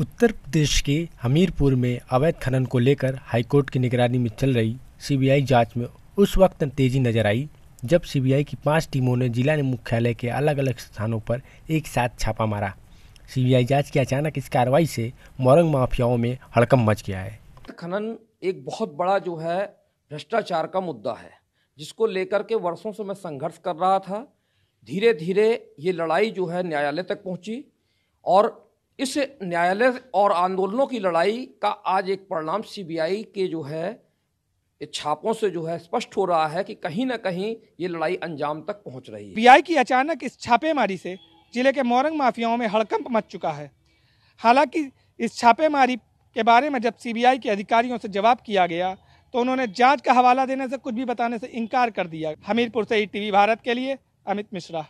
उत्तर प्रदेश के हमीरपुर में अवैध खनन को लेकर हाईकोर्ट की निगरानी में चल रही सीबीआई जांच में उस वक्त तेजी नजर आई जब सीबीआई की पांच टीमों ने जिला मुख्यालय के अलग अलग स्थानों पर एक साथ छापा मारा सीबीआई जांच की अचानक इस कार्रवाई से मोरंग माफियाओं में हड़कम मच गया है खनन एक बहुत बड़ा जो है भ्रष्टाचार का मुद्दा है जिसको लेकर के वर्षों से मैं संघर्ष कर रहा था धीरे धीरे ये लड़ाई जो है न्यायालय तक पहुंची और इस न्यायालय और आंदोलनों की लड़ाई का आज एक परिणाम सीबीआई के जो है छापों से जो है स्पष्ट हो रहा है कि कहीं ना कहीं ये लड़ाई अंजाम तक पहुंच रही है बीआई की अचानक इस छापेमारी से जिले के मोरंग माफियाओं में हड़कंप मच चुका है हालांकि इस छापेमारी के बारे में जब सीबीआई के अधिकारियों से जवाब किया गया तो उन्होंने जांच का हवाला देने से कुछ भी बताने से इनकार कर दिया हमीरपुर से ई भारत के लिए अमित मिश्रा